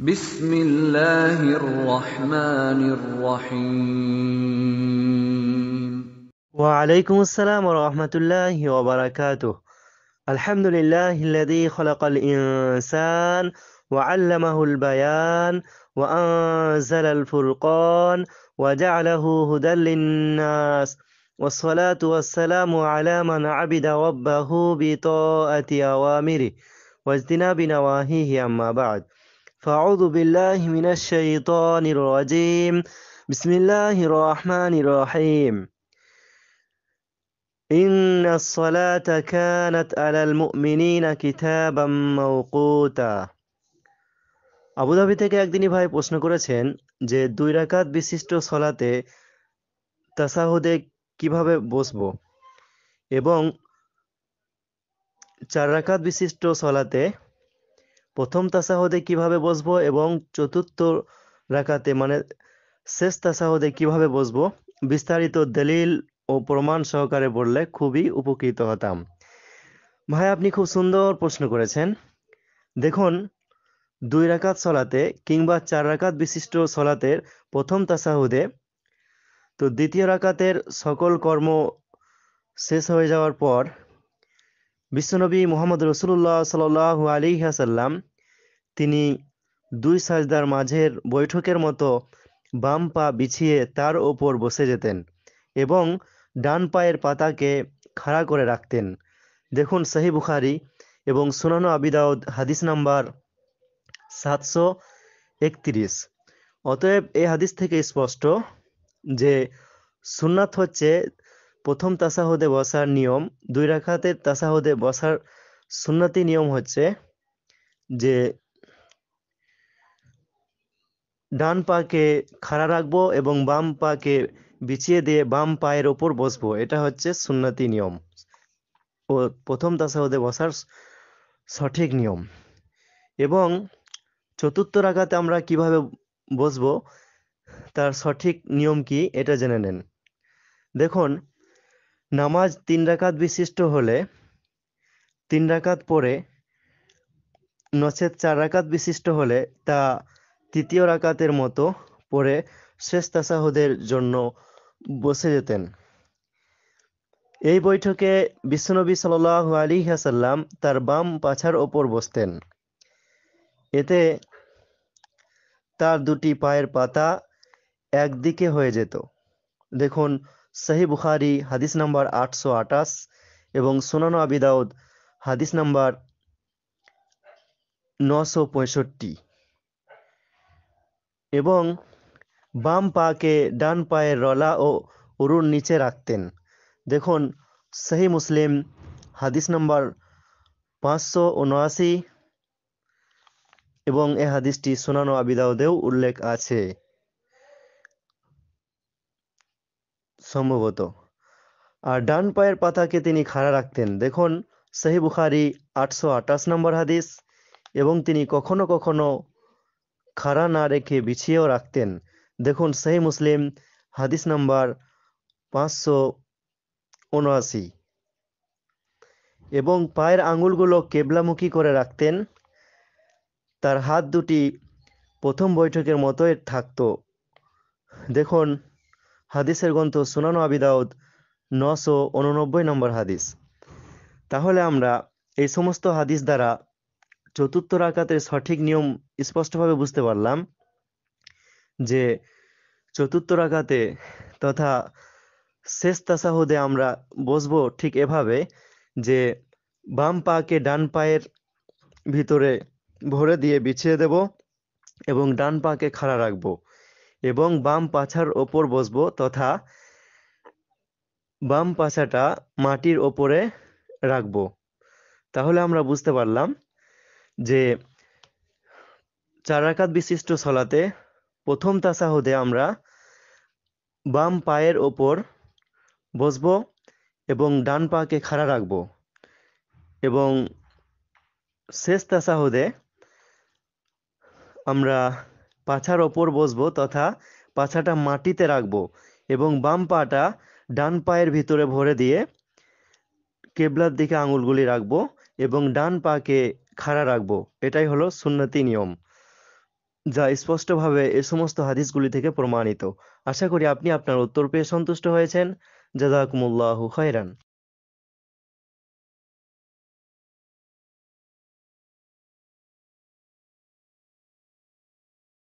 بسم الله الرحمن الرحيم وعليكم السلام ورحمة الله وبركاته الحمد لله الذي خلق الإنسان وعلمه البيان وأنزل الفرقان وجعله هدى للناس والصلاة والسلام على من عبد ربه بطاعة أوامره واجتناب نواهيه أما بعد فأعوذ بالله من الشيطان الرجيم بسم الله الرحمن الرحيم إن الصلاة كانت على المؤمنين كتابا موقوتا Abu Dhabi থেকে একদিনই ভাই প্রশ্ন করেছেন যে দুই রাকাত বিশিষ্ট সলাতে তাসাহুদে কিভাবে বসব এবং চার রাকাত বিশিষ্ট সলাতে প্রথম তাসাহদে কিভাবে বসবো এবং চতুর্থ রাকাতে মানে শেষ তাসাহদে কিভাবে বসবো বিস্তারিত দলিল ও প্রমাণ সহকারে বললে খুবই উপকৃত হতাম ভাই আপনি খুব সুন্দর প্রশ্ন করেছেন দেখুন দুই রাকাত সলাতে কিংবা চার রাকাত বিশিষ্ট সলাতের প্রথম তাসাহুদে তো দ্বিতীয় রাকাতের সকল কর্ম শেষ হয়ে যাওয়ার পর বিশ্বনবী মোহাম্মদ রসুল্লাহ সাল আলী হাসাল্লাম তিনি দুই সাজদার মাঝের বৈঠকের মতো বাম পা বিছিয়ে তার ওপর বসে যেতেন এবং ডান পায়ের পাতাকে খাড়া করে রাখতেন দেখুন সাহি বুখারি এবং সুনানো আবিদাউদ হাদিস নাম্বার সাতশো একত্রিশ অতএব এই হাদিস থেকে স্পষ্ট যে সুন্নাত হচ্ছে প্রথম তাসাহুদে বসার নিয়ম দুই রাখাতের তাসাহুদে বসার সুন্নতি নিয়ম হচ্ছে যে ডান পাকে খাড়া রাখবো এবং বাম পাকে বিছিয়ে দিয়ে বাম পায়ের ওপর বসবো এটা হচ্ছে সুন্নতি নিয়ম ও প্রথম তাসাহুদে বসার সঠিক নিয়ম এবং চতুর্থ রাখাতে আমরা কিভাবে বসবো তার সঠিক নিয়ম কি এটা জেনে নেন দেখুন নামাজ তিন রাকাত বিশিষ্ট হলে তিন রাকাত পরে নচেত চার রাকাত বিশিষ্ট হলে তা তৃতীয় রাকাতের মতো পরে শেষ তাসাহুদের জন্য বসে যেতেন এই বৈঠকে বিশ্বনবী সাল আলী হাসাল্লাম তার বাম পাছার ওপর বসতেন এতে তার দুটি পায়ের পাতা একদিকে হয়ে যেত দেখুন সাহি বুখারি হাদিস নাম্বার আটশো আটাশ এবং সোনানো আবিদাউদ হাদিস নাম্বার নশো পঁয়ষট্টি এবং বাম পাকে ডান পায়ের রলা ও উরুর নিচে রাখতেন দেখুন সহি মুসলিম হাদিস নাম্বার পাঁচশো উনআশি এবং এ হাদিসটি সোনানো আবিদাউদেও উল্লেখ আছে সম্ভবত আর ডান পায়ের পাতাকে তিনি খাড়া রাখতেন দেখুন সেহী বুখারি আটশো আটাশ নম্বর হাদিস এবং তিনি কখনো কখনো খাড়া না রেখে বিছিয়েও রাখতেন দেখুন সেই মুসলিম হাদিস নাম্বার পাঁচশো উনআশি এবং পায়ের আঙুলগুলো কেবলামুখী করে রাখতেন তার হাত দুটি প্রথম বৈঠকের মতোই থাকতো দেখুন হাদিসের গ্রন্থ সুনানো আবিদাউদ নশো উননব্বই নম্বর হাদিস তাহলে আমরা এই সমস্ত হাদিস দ্বারা চতুর্থ রাকাতের সঠিক নিয়ম স্পষ্টভাবে বুঝতে পারলাম যে চতুর্থ রাকাতে তথা শেষ তাসাহুদে আমরা বসবো ঠিক এভাবে যে বাম পাকে ডান পায়ের ভিতরে ভরে দিয়ে বিছিয়ে দেব এবং ডান পাকে খাড়া রাখবো এবং বাম পাছার ওপর বসবো তথা বাম পাছাটা মাটির ওপরে রাখবো তাহলে আমরা বুঝতে পারলাম যে চার রাকাত বিশিষ্ট সলাতে প্রথম তাসাহুদে আমরা বাম পায়ের ওপর বসবো এবং ডান পাকে খাড়া রাখব এবং শেষ তাসাহুদে আমরা পাছার ওপর বসবো তথা পাছাটা মাটিতে রাখবো এবং বাম পাটা ডান পায়ের ভিতরে ভরে দিয়ে কেবলার দিকে আঙুলগুলি রাখবো এবং ডান পাকে খাড়া রাখবো এটাই হলো সুন্নতি নিয়ম যা স্পষ্টভাবে এ সমস্ত হাদিসগুলি থেকে প্রমাণিত আশা করি আপনি আপনার উত্তর পেয়ে সন্তুষ্ট হয়েছেন জাজাকুমুল্লাহু খয়রান